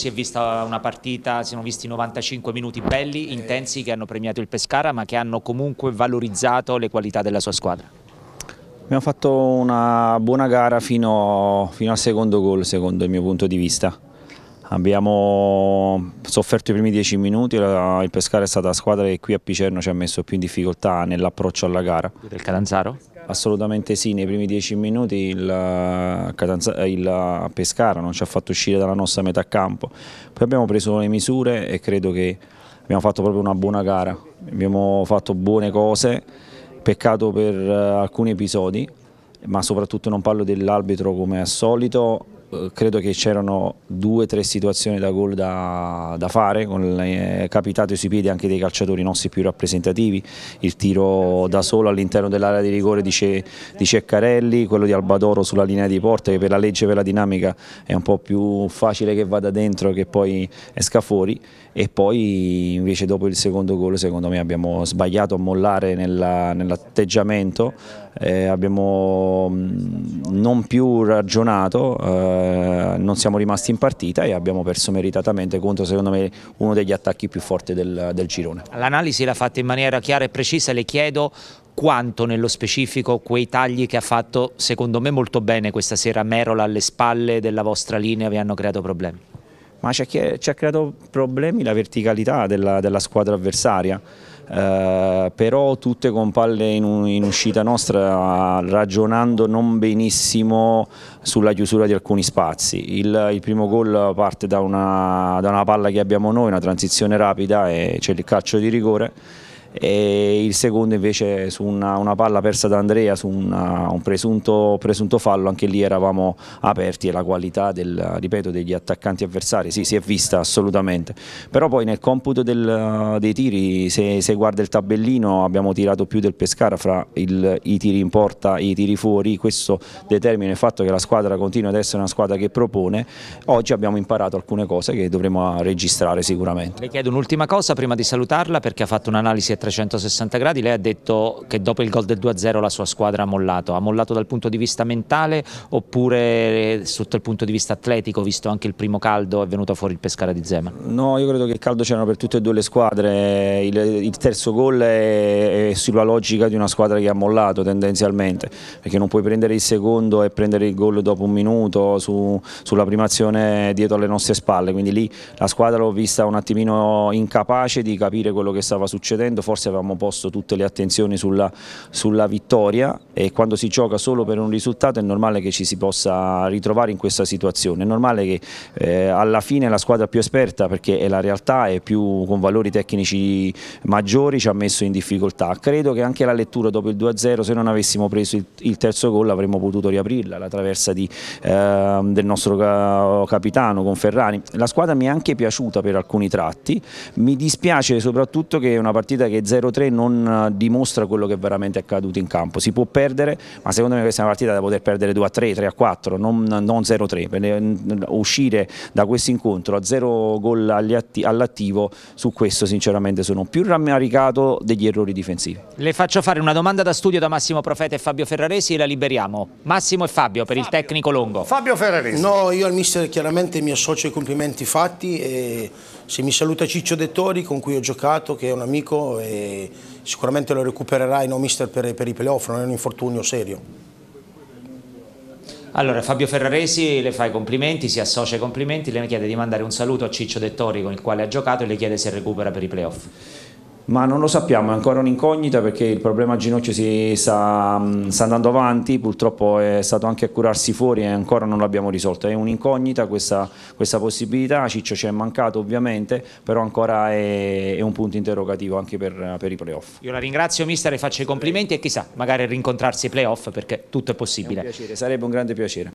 Si è vista una partita, si sono visti 95 minuti belli, eh. intensi, che hanno premiato il Pescara ma che hanno comunque valorizzato le qualità della sua squadra. Abbiamo fatto una buona gara fino, fino al secondo gol secondo il mio punto di vista. Abbiamo sofferto i primi dieci minuti, il Pescara è stata la squadra che qui a Picerno ci ha messo più in difficoltà nell'approccio alla gara. Del Catanzaro? Assolutamente sì, nei primi dieci minuti il, eh, il, eh, Pescara non ci ha fatto uscire dalla nostra metà campo, poi abbiamo preso le misure e credo che abbiamo fatto proprio una buona gara, abbiamo fatto buone cose, peccato per eh, alcuni episodi, ma soprattutto non parlo dell'arbitro come al solito, eh, credo che c'erano due o tre situazioni da gol da, da fare, con le eh, capitate sui piedi anche dei calciatori nostri più rappresentativi, il tiro da solo all'interno dell'area di rigore di, Ce, di, Ceccarelli, quello di Albadoro sulla linea di porta che per la legge e per la dinamica è un po' più facile che vada dentro che poi esca fuori e poi invece dopo il secondo gol secondo me abbiamo sbagliato a mollare nell'atteggiamento, nell eh, abbiamo mm, non più ragionato. Eh, eh, non siamo rimasti in partita e abbiamo perso meritatamente contro secondo me uno degli attacchi più forti del, del girone. L'analisi l'ha fatta in maniera chiara e precisa, le chiedo quanto nello specifico quei tagli che ha fatto secondo me molto bene questa sera Merola alle spalle della vostra linea vi hanno creato problemi? ma ci ha, creato problemi la verticalità della, della squadra avversaria. Eh, però tutte con palle in, in, uscita nostra ragionando non benissimo sulla chiusura di alcuni spazi il, il primo gol parte da una, da una palla che abbiamo noi una transizione rapida e c'è il calcio di rigore e il secondo invece su una, una palla persa da Andrea su una, un presunto, presunto, fallo, anche lì eravamo aperti e la qualità del, ripeto, degli attaccanti avversari sì, si è vista assolutamente, però poi nel computo del, dei tiri se, se, guarda il tabellino abbiamo tirato più del Pescara fra il, i tiri in porta e i tiri fuori, questo determina il fatto che la squadra continua ad essere una squadra che propone, oggi abbiamo imparato alcune cose che dovremo registrare sicuramente. Le chiedo un'ultima cosa prima di salutarla perché ha fatto un'analisi 360 gradi, lei ha detto che dopo il gol del 2-0 la sua squadra ha mollato, ha mollato dal punto di vista mentale oppure sotto il punto di vista atletico, visto anche il primo caldo è venuto fuori il Pescara di Zema? No, io credo che il caldo c'erano per tutte e due le squadre, il, il terzo gol è, è, sulla logica di una squadra che ha mollato tendenzialmente, perché non puoi prendere il secondo e prendere il gol dopo un minuto su, sulla azione dietro alle nostre spalle, quindi lì la squadra l'ho vista un attimino incapace di capire quello che stava succedendo, forse avevamo posto tutte le attenzioni sulla, sulla vittoria e quando si gioca solo per un risultato è normale che ci si possa ritrovare in questa situazione, è normale che eh, alla fine la squadra più esperta perché è la realtà e più con valori tecnici maggiori ci ha messo in difficoltà. Credo che anche la lettura dopo il 2-0 se non avessimo preso il, il terzo gol avremmo potuto riaprirla, la traversa di, eh, del nostro ca capitano con Ferrari, La squadra mi è anche piaciuta per alcuni tratti, mi dispiace soprattutto che è una partita che 0-3 non eh, dimostra quello che è veramente accaduto in campo. Si può perdere, ma secondo me questa è una partita da poter perdere 2-3, 3-4, non, non 0-3. Eh, uscire da questo incontro a 0 gol all'attivo, su questo sinceramente sono più rammaricato degli errori difensivi. Le faccio fare una domanda da studio da Massimo Profeta e Fabio Ferraresi e la liberiamo. Massimo e Fabio per Fabio. il tecnico Longo. Fabio Ferraresi. No, io al mister chiaramente mi associo ai complimenti fatti e se mi saluta Ciccio Dettori con cui ho giocato, che è un amico e sicuramente lo recupererà in no mister per, per i playoff, non è un infortunio serio. Allora, Fabio Ferraresi le fa i complimenti, si associa ai complimenti, le chiede di mandare un saluto a Ciccio Dettori con il quale ha giocato e le chiede se recupera per i playoff ma non lo sappiamo, è ancora un'incognita perché il problema ginocchio si sta, mm, sta, andando avanti, purtroppo è stato anche a curarsi fuori e ancora non l'abbiamo risolto, è un'incognita questa, questa, possibilità, Ciccio ci è mancato ovviamente, però ancora è, è un punto interrogativo anche per, per, i playoff. Io la ringrazio mister e faccio i complimenti e chissà, magari rincontrarsi ai playoff perché tutto è possibile. È un piacere, sarebbe un grande piacere.